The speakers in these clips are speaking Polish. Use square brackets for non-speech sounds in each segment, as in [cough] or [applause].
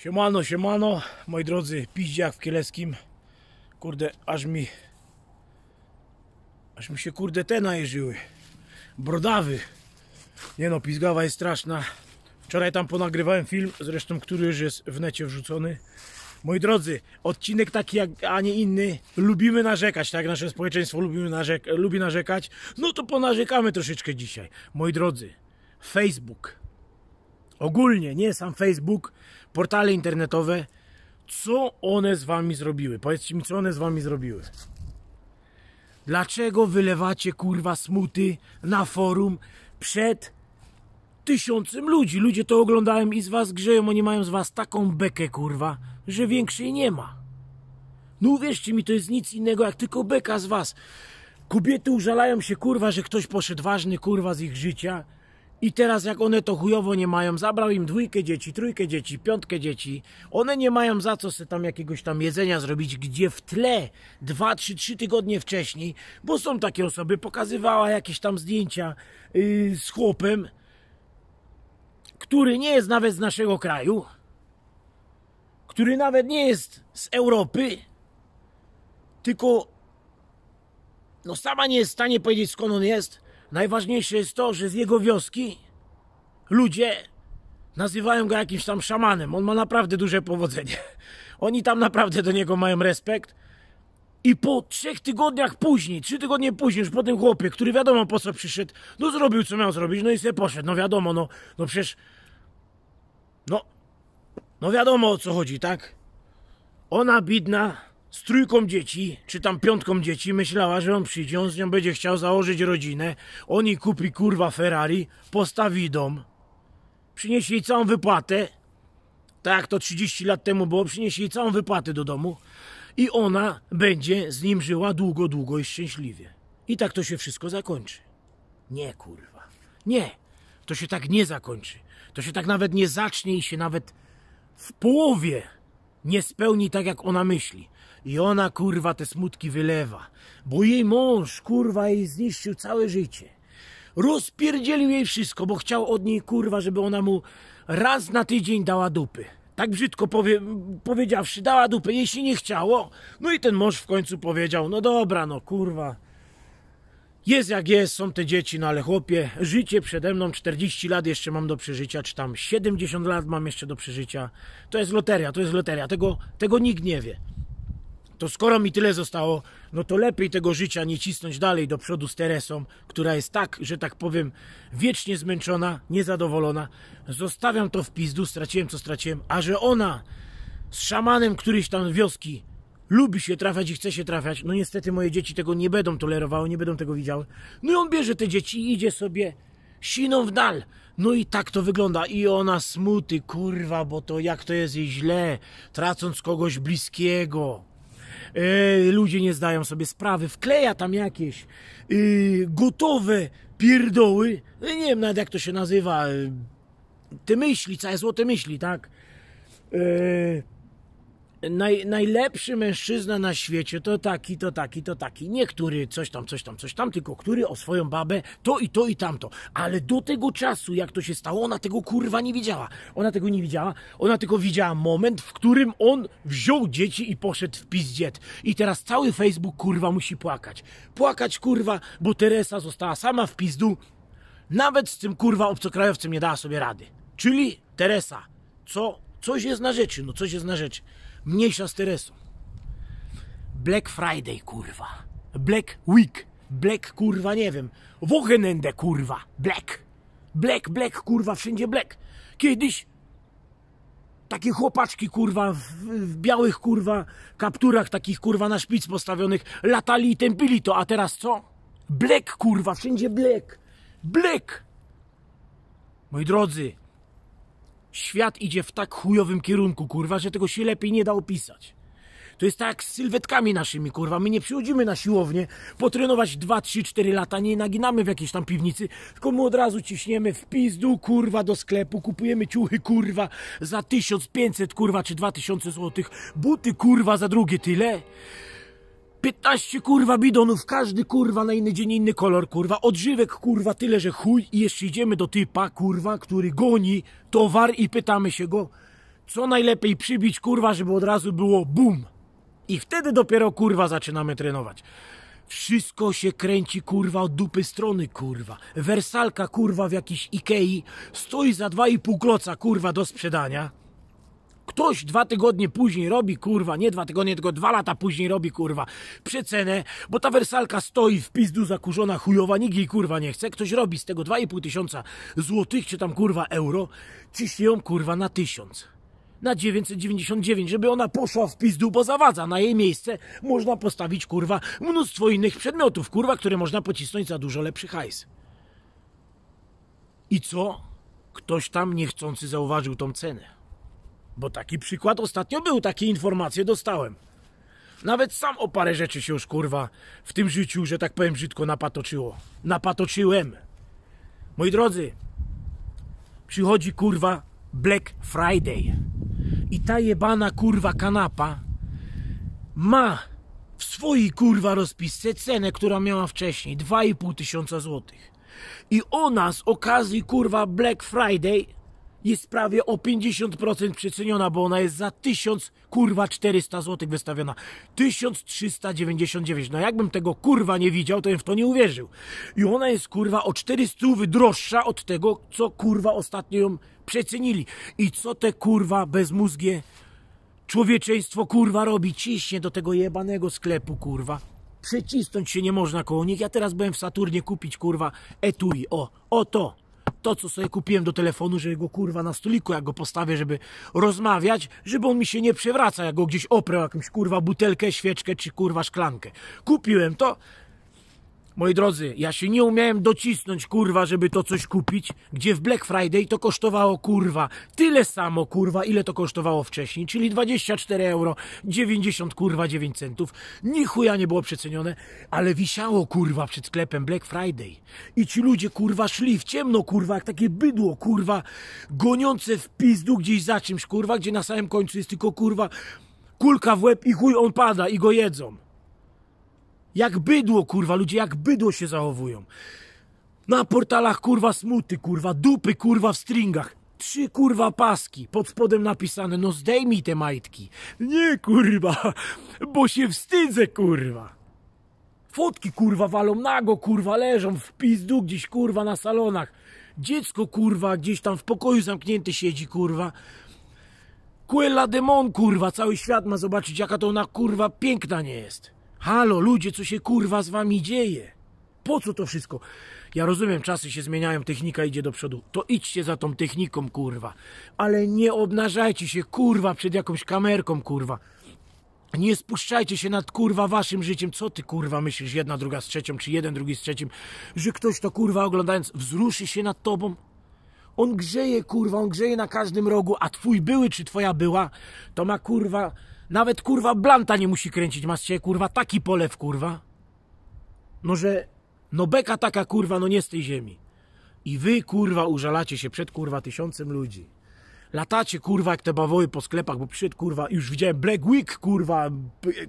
Siemano, siemano, moi drodzy, piździak w Kieleckim. Kurde, aż mi... Aż mi się kurde te najeżyły. Brodawy. Nie no, pizgawa jest straszna. Wczoraj tam ponagrywałem film, zresztą który już jest w necie wrzucony. Moi drodzy, odcinek taki jak, a nie inny. Lubimy narzekać, tak? Nasze społeczeństwo lubimy narzek lubi narzekać. No to ponarzekamy troszeczkę dzisiaj. Moi drodzy, Facebook ogólnie, nie sam Facebook, portale internetowe, co one z wami zrobiły? Powiedzcie mi, co one z wami zrobiły? Dlaczego wylewacie kurwa smuty na forum przed tysiącem ludzi? Ludzie to oglądają i z was grzeją, oni mają z was taką bekę kurwa, że większej nie ma. No uwierzcie mi, to jest nic innego jak tylko beka z was. Kobiety użalają się kurwa, że ktoś poszedł ważny kurwa z ich życia i teraz jak one to chujowo nie mają, zabrał im dwójkę dzieci, trójkę dzieci, piątkę dzieci, one nie mają za co sobie tam jakiegoś tam jedzenia zrobić, gdzie w tle dwa, trzy, trzy tygodnie wcześniej, bo są takie osoby, pokazywała jakieś tam zdjęcia yy, z chłopem, który nie jest nawet z naszego kraju, który nawet nie jest z Europy, tylko no sama nie jest w stanie powiedzieć skąd on jest, Najważniejsze jest to, że z jego wioski ludzie nazywają go jakimś tam szamanem. On ma naprawdę duże powodzenie. [laughs] Oni tam naprawdę do niego mają respekt. I po trzech tygodniach później, trzy tygodnie później, już po tym chłopie, który wiadomo po co przyszedł, no zrobił co miał zrobić, no i sobie poszedł. No wiadomo, no, no przecież. No, no wiadomo o co chodzi, tak? Ona bidna, z trójką dzieci, czy tam piątką dzieci, myślała, że on przyjdzie, on z nią będzie chciał założyć rodzinę, oni kupi kurwa Ferrari, postawi dom, przynieśli całą wypłatę, tak jak to 30 lat temu było, przynieśli całą wypłatę do domu i ona będzie z nim żyła długo, długo i szczęśliwie. I tak to się wszystko zakończy. Nie, kurwa. Nie. To się tak nie zakończy. To się tak nawet nie zacznie i się nawet w połowie nie spełni tak, jak ona myśli. I ona kurwa te smutki wylewa, bo jej mąż kurwa jej zniszczył całe życie. Rozpierdzielił jej wszystko, bo chciał od niej kurwa, żeby ona mu raz na tydzień dała dupy. Tak brzydko powie, powiedziawszy, dała dupę, jeśli nie chciało. No i ten mąż w końcu powiedział, no dobra, no kurwa. Jest jak jest, są te dzieci, no ale chłopie, życie przede mną, 40 lat jeszcze mam do przeżycia, czy tam 70 lat mam jeszcze do przeżycia. To jest loteria, to jest loteria, tego, tego nikt nie wie to skoro mi tyle zostało, no to lepiej tego życia nie cisnąć dalej do przodu z Teresą, która jest tak, że tak powiem, wiecznie zmęczona, niezadowolona. Zostawiam to w pizdu, straciłem co straciłem, a że ona z szamanem któryś tam wioski lubi się trafiać i chce się trafiać, no niestety moje dzieci tego nie będą tolerowały, nie będą tego widziały. No i on bierze te dzieci i idzie sobie siną w dal. No i tak to wygląda. I ona smuty, kurwa, bo to jak to jest jej źle, tracąc kogoś bliskiego. E, ludzie nie zdają sobie sprawy, wkleja tam jakieś y, gotowe pierdoły, e, nie wiem nawet jak to się nazywa, e, te myśli, całe złote myśli, tak? Naj, najlepszy mężczyzna na świecie to taki, to taki, to taki. Nie który coś tam, coś tam, coś tam, tylko który o swoją babę to i to i tamto. Ale do tego czasu, jak to się stało, ona tego kurwa nie widziała. Ona tego nie widziała. Ona tylko widziała moment, w którym on wziął dzieci i poszedł w pizdziet. I teraz cały Facebook kurwa musi płakać. Płakać kurwa, bo Teresa została sama w pizdu. Nawet z tym kurwa obcokrajowcem nie dała sobie rady. Czyli Teresa, co, coś jest na rzeczy, no coś jest na rzeczy. Mniejsza z Teresą. Black Friday, kurwa. Black Week. Black, kurwa, nie wiem. Wochenende, kurwa. Black. Black, black, kurwa, wszędzie black. Kiedyś takie chłopaczki, kurwa, w, w, białych, kurwa, kapturach takich, kurwa, na szpic postawionych, latali i tępili to, a teraz co? Black, kurwa, wszędzie black. Black! Moi drodzy, świat idzie w tak chujowym kierunku, kurwa, że tego się lepiej nie da opisać. To jest tak jak z sylwetkami naszymi, kurwa. My nie przychodzimy na siłownię potrenować 2, 3, 4 lata, nie naginamy w jakiejś tam piwnicy, tylko my od razu ciśniemy w pizdu, kurwa, do sklepu, kupujemy ciuchy, kurwa, za 1500, kurwa, czy 2000 złotych, buty, kurwa, za drugie tyle. 15 kurwa bidonów, każdy kurwa na inny dzień inny kolor kurwa, odżywek kurwa tyle, że chuj i jeszcze idziemy do typa kurwa, który goni towar i pytamy się go, co najlepiej przybić kurwa, żeby od razu było BUM. I wtedy dopiero kurwa zaczynamy trenować. Wszystko się kręci kurwa od dupy strony kurwa. Wersalka kurwa w jakiś Ikei stoi za dwa i pół kloca kurwa do sprzedania. Ktoś dwa tygodnie później robi, kurwa, nie dwa tygodnie, tylko dwa lata później robi, kurwa, przecenę, bo ta wersalka stoi w pizdu zakurzona, chujowa, nikt jej, kurwa, nie chce. Ktoś robi z tego 2,5 tysiąca złotych, czy tam, kurwa, euro, ciśnie ją, kurwa, na tysiąc na 999, żeby ona poszła w pizdu, bo zawadza. Na jej miejsce można postawić, kurwa, mnóstwo innych przedmiotów, kurwa, które można pocisnąć za dużo lepszy hajs. I co? Ktoś tam niechcący zauważył tą cenę. Bo taki przykład ostatnio był, takie informacje dostałem. Nawet sam o parę rzeczy się już kurwa w tym życiu, że tak powiem brzydko, napatoczyło. Napatoczyłem. Moi drodzy, przychodzi kurwa Black Friday. I ta jebana kurwa kanapa ma w swojej kurwa rozpisce cenę, która miała wcześniej 2,5 tysiąca złotych. I ona z okazji kurwa Black Friday jest prawie o 50% przeceniona, bo ona jest za 1000 kurwa 400 zł wystawiona. 1399. No jakbym tego kurwa nie widział, to bym w to nie uwierzył. I ona jest kurwa o 400 droższa od tego, co kurwa ostatnio ją przecenili. I co te kurwa bezmózgie człowieczeństwo kurwa robi? Ciśnie do tego jebanego sklepu kurwa Przecisnąć się nie można koło nich. Ja teraz byłem w Saturnie kupić, kurwa, etui. O, o to to, co sobie kupiłem do telefonu, żeby go kurwa na stoliku, jak go postawię, żeby rozmawiać, żeby on mi się nie przewraca, jak go gdzieś oprę jakąś kurwa butelkę, świeczkę czy kurwa szklankę. Kupiłem to, Moi drodzy, ja się nie umiałem docisnąć, kurwa, żeby to coś kupić, gdzie w Black Friday to kosztowało, kurwa, tyle samo, kurwa, ile to kosztowało wcześniej, czyli 24 euro, 90, kurwa, 9 centów. Nichuja nie było przecenione, ale wisiało, kurwa, przed sklepem Black Friday. I ci ludzie, kurwa, szli w ciemno, kurwa, jak takie bydło, kurwa, goniące w pizdu gdzieś za czymś, kurwa, gdzie na samym końcu jest tylko, kurwa, kulka w łeb i chuj on pada i go jedzą. Jak bydło, kurwa, ludzie jak bydło się zachowują. Na portalach, kurwa, smuty, kurwa, dupy, kurwa, w stringach. Trzy, kurwa, paski. Pod spodem napisane, no zdejmij te majtki. Nie, kurwa, [laughs] bo się wstydzę, kurwa. Fotki, kurwa, walą nago, kurwa, leżą w pizdu gdzieś, kurwa, na salonach. Dziecko, kurwa, gdzieś tam w pokoju zamknięte siedzi, kurwa. Quella demon, kurwa, cały świat ma zobaczyć, jaka to ona, kurwa, piękna nie jest. Halo, ludzie, co się kurwa z wami dzieje? Po co to wszystko? Ja rozumiem, czasy się zmieniają, technika idzie do przodu. To idźcie za tą techniką, kurwa. Ale nie obnażajcie się, kurwa, przed jakąś kamerką, kurwa. Nie spuszczajcie się nad kurwa waszym życiem. Co ty kurwa myślisz, jedna, druga z trzecią, czy jeden, drugi z trzecim, że ktoś to kurwa oglądając wzruszy się nad tobą? On grzeje kurwa, on grzeje na każdym rogu, a twój były czy twoja była, to ma kurwa nawet kurwa blanta nie musi kręcić, masz się kurwa taki polew kurwa. No że, no beka taka kurwa, no nie z tej ziemi. I wy kurwa użalacie się przed kurwa tysiącem ludzi. Latacie kurwa jak te bawoły po sklepach, bo przyszedł kurwa, już widziałem Black Week kurwa,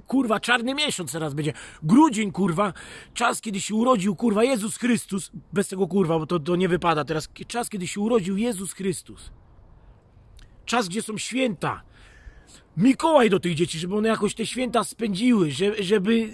kurwa czarny miesiąc teraz będzie, grudzień kurwa, czas kiedy się urodził kurwa Jezus Chrystus, bez tego kurwa, bo to, to nie wypada teraz, czas kiedy się urodził Jezus Chrystus. Czas, gdzie są święta, Mikołaj do tych dzieci, żeby one jakoś te święta spędziły, żeby, żeby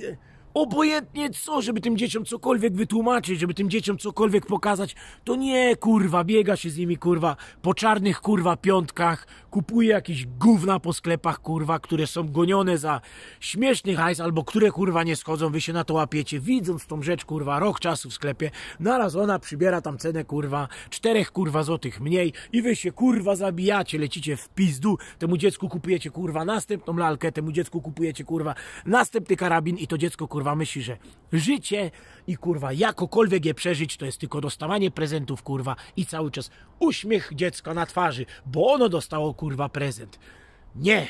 obojętnie co, żeby tym dzieciom cokolwiek wytłumaczyć, żeby tym dzieciom cokolwiek pokazać, to nie, kurwa, biega się z nimi, kurwa, po czarnych, kurwa, piątkach, kupuje jakieś gówna po sklepach, kurwa, które są gonione za śmieszny hajs, albo które, kurwa, nie schodzą, wy się na to łapiecie, widząc tą rzecz, kurwa, rok czasu w sklepie, naraz ona przybiera tam cenę, kurwa, czterech, kurwa, złotych mniej i wy się, kurwa, zabijacie, lecicie w pizdu, temu dziecku kupujecie, kurwa, następną lalkę, temu dziecku kupujecie, kurwa, następny karabin i to dziecko, kurwa, kurwa myśli, że życie i kurwa jakokolwiek je przeżyć, to jest tylko dostawanie prezentów kurwa i cały czas uśmiech dziecka na twarzy, bo ono dostało kurwa prezent. Nie!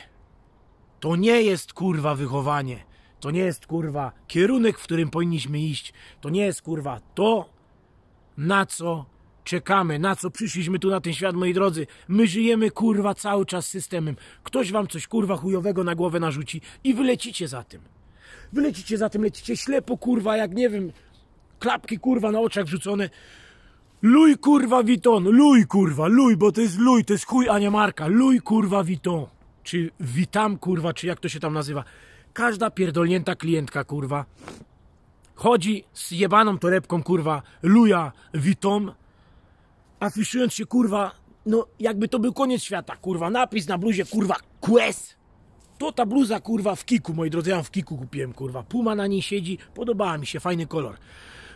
To nie jest kurwa wychowanie. To nie jest kurwa kierunek, w którym powinniśmy iść. To nie jest kurwa to, na co czekamy, na co przyszliśmy tu na ten świat, moi drodzy. My żyjemy kurwa cały czas systemem. Ktoś wam coś kurwa chujowego na głowę narzuci i wylecicie za tym. Wy lecicie za tym, lecicie ślepo, kurwa, jak nie wiem, klapki, kurwa, na oczach rzucone. Luj, kurwa, Witon, luj, kurwa, luj, bo to jest luj, to jest chuj, a nie marka. Luj, kurwa, Witon. Czy witam, kurwa, czy jak to się tam nazywa. Każda pierdolnięta klientka, kurwa, chodzi z jebaną torebką, kurwa, luja, witom, afiszując się, kurwa, no jakby to był koniec świata, kurwa, napis na bluzie, kurwa, quest, to ta bluza kurwa w kiku, moi drodzy, ja ją w kiku kupiłem kurwa. Puma na niej siedzi, podobała mi się, fajny kolor.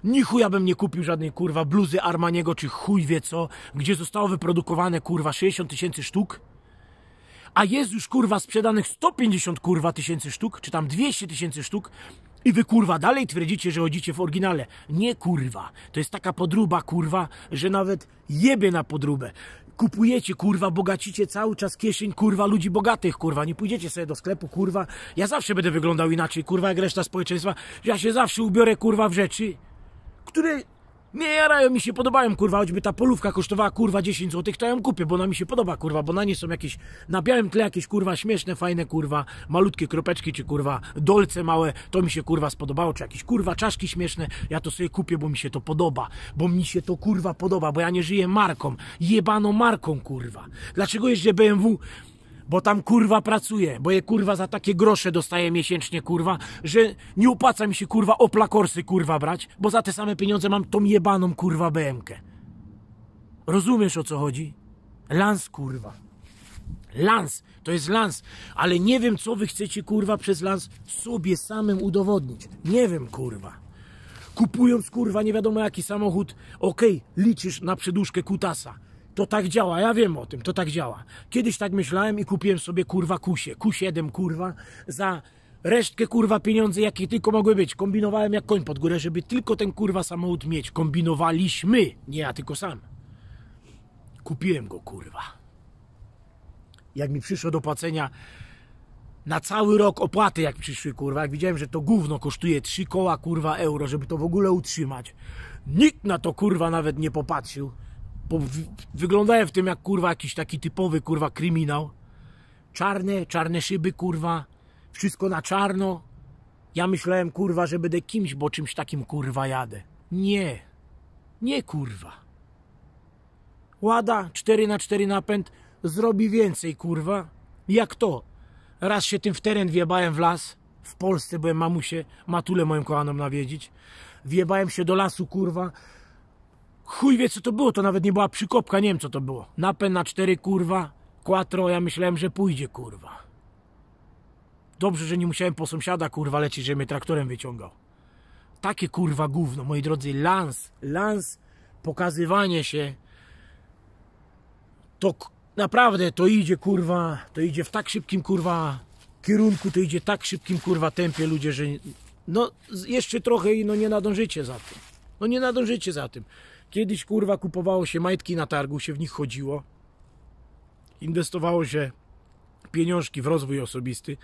nichu ja bym nie kupił żadnej kurwa bluzy Armaniego czy chuj wie co, gdzie zostało wyprodukowane kurwa 60 tysięcy sztuk. A jest już kurwa sprzedanych 150 kurwa tysięcy sztuk, czy tam 200 tysięcy sztuk. I wy kurwa dalej twierdzicie, że chodzicie w oryginale. Nie kurwa. To jest taka podruba kurwa, że nawet jebie na podróbę kupujecie, kurwa, bogacicie cały czas kieszeń, kurwa, ludzi bogatych, kurwa, nie pójdziecie sobie do sklepu, kurwa, ja zawsze będę wyglądał inaczej, kurwa, jak reszta społeczeństwa, ja się zawsze ubiorę, kurwa, w rzeczy, które nie jarają mi się, podobają kurwa, choćby ta polówka kosztowała kurwa 10 zł, to ja ją kupię, bo ona mi się podoba kurwa, bo na nie są jakieś, na białym tle jakieś kurwa śmieszne, fajne kurwa, malutkie kropeczki czy kurwa dolce małe, to mi się kurwa spodobało, czy jakieś kurwa czaszki śmieszne, ja to sobie kupię, bo mi się to podoba, bo mi się to kurwa podoba, bo ja nie żyję marką, jebaną marką kurwa. Dlaczego jeżdżę BMW? bo tam kurwa pracuję, bo je kurwa za takie grosze dostaję miesięcznie kurwa, że nie opłaca mi się kurwa oplakorsy kurwa brać, bo za te same pieniądze mam tą jebaną kurwa BMK. Rozumiesz o co chodzi? Lans kurwa. Lans, to jest lans, ale nie wiem co wy chcecie kurwa przez lans sobie samym udowodnić. Nie wiem kurwa. Kupując kurwa nie wiadomo jaki samochód, okej, okay, liczysz na przeduszkę kutasa to tak działa, ja wiem o tym, to tak działa. Kiedyś tak myślałem i kupiłem sobie kurwa kusie, Q7 kurwa, za resztkę kurwa pieniędzy, jakie tylko mogły być. Kombinowałem jak koń pod górę, żeby tylko ten kurwa samochód mieć. Kombinowaliśmy, nie ja tylko sam. Kupiłem go kurwa. Jak mi przyszło do płacenia na cały rok opłaty, jak przyszły kurwa, jak widziałem, że to gówno kosztuje 3 koła kurwa euro, żeby to w ogóle utrzymać. Nikt na to kurwa nawet nie popatrzył bo wyglądałem w tym jak kurwa jakiś taki typowy kurwa kryminał. Czarne, czarne szyby kurwa, wszystko na czarno. Ja myślałem kurwa, że będę kimś, bo czymś takim kurwa jadę. Nie, nie kurwa. Łada 4 na 4 napęd zrobi więcej kurwa. Jak to? Raz się tym w teren wjebałem w las. W Polsce byłem mamusie, matulę moją kochaną nawiedzić. Wjebałem się do lasu kurwa Chuj wie co to było, to nawet nie była przykopka, nie wiem co to było. Napęd na cztery kurwa, quattro, ja myślałem, że pójdzie kurwa. Dobrze, że nie musiałem po sąsiada kurwa lecieć, że mnie traktorem wyciągał. Takie kurwa gówno, moi drodzy, lans, lans, pokazywanie się. To naprawdę, to idzie kurwa, to idzie w tak szybkim kurwa kierunku, to idzie tak szybkim kurwa tempie ludzie, że no jeszcze trochę i no nie nadążycie za tym. No nie nadążycie za tym. Kiedyś kurwa kupowało się majtki na targu, się w nich chodziło. Inwestowało się pieniążki w rozwój osobisty.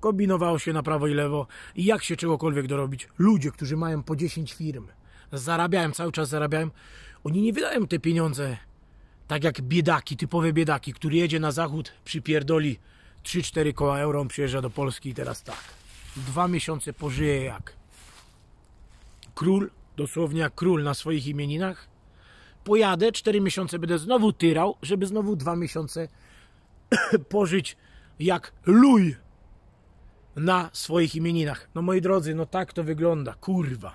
Kombinowało się na prawo i lewo. I jak się czegokolwiek dorobić? Ludzie, którzy mają po 10 firm, zarabiałem, cały czas zarabiałem, oni nie wydają te pieniądze tak jak biedaki, typowe biedaki, który jedzie na zachód, przypierdoli 3-4 koła euro, on przyjeżdża do Polski i teraz tak. Dwa miesiące pożyje jak król, dosłownie jak król na swoich imieninach, pojadę, 4 miesiące będę znowu tyrał, żeby znowu 2 miesiące [coughs] pożyć jak luj na swoich imieninach. No moi drodzy, no tak to wygląda, kurwa.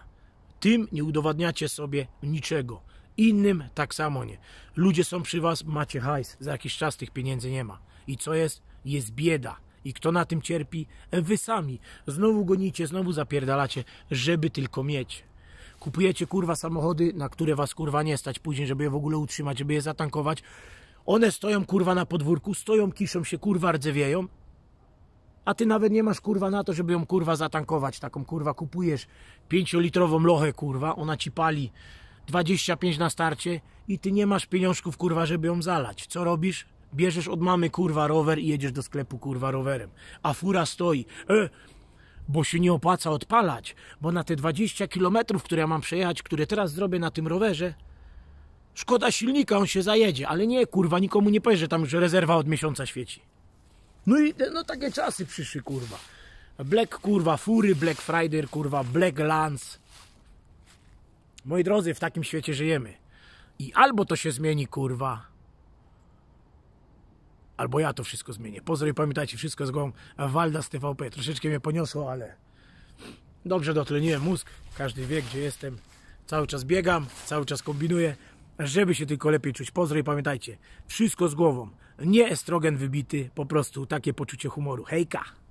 Tym nie udowadniacie sobie niczego. Innym tak samo nie. Ludzie są przy was, macie hajs. Za jakiś czas tych pieniędzy nie ma. I co jest? Jest bieda. I kto na tym cierpi? E, wy sami. Znowu gonicie, znowu zapierdalacie, żeby tylko mieć kupujecie kurwa samochody, na które was kurwa nie stać później, żeby je w ogóle utrzymać, żeby je zatankować. One stoją kurwa na podwórku, stoją, kiszą się, kurwa rdzewieją. A ty nawet nie masz kurwa na to, żeby ją kurwa zatankować. Taką kurwa kupujesz litrową lochę kurwa, ona ci pali 25 na starcie i ty nie masz pieniążków kurwa, żeby ją zalać. Co robisz? Bierzesz od mamy kurwa rower i jedziesz do sklepu kurwa rowerem. A fura stoi. E, bo się nie opłaca odpalać, bo na te 20 km, które ja mam przejechać, które teraz zrobię na tym rowerze, szkoda silnika, on się zajedzie, ale nie, kurwa, nikomu nie powie, że tam już rezerwa od miesiąca świeci. No i no takie czasy przyszły, kurwa. Black, kurwa, fury, Black Friday, kurwa, Black Lance. Moi drodzy, w takim świecie żyjemy. I albo to się zmieni, kurwa, albo ja to wszystko zmienię. Pozdrowie, pamiętajcie, wszystko z głową Walda z TVP. Troszeczkę mnie poniosło, ale dobrze dotleniłem mózg. Każdy wie, gdzie jestem. Cały czas biegam, cały czas kombinuję, żeby się tylko lepiej czuć. Pozdrowie, pamiętajcie, wszystko z głową. Nie estrogen wybity, po prostu takie poczucie humoru. Hejka!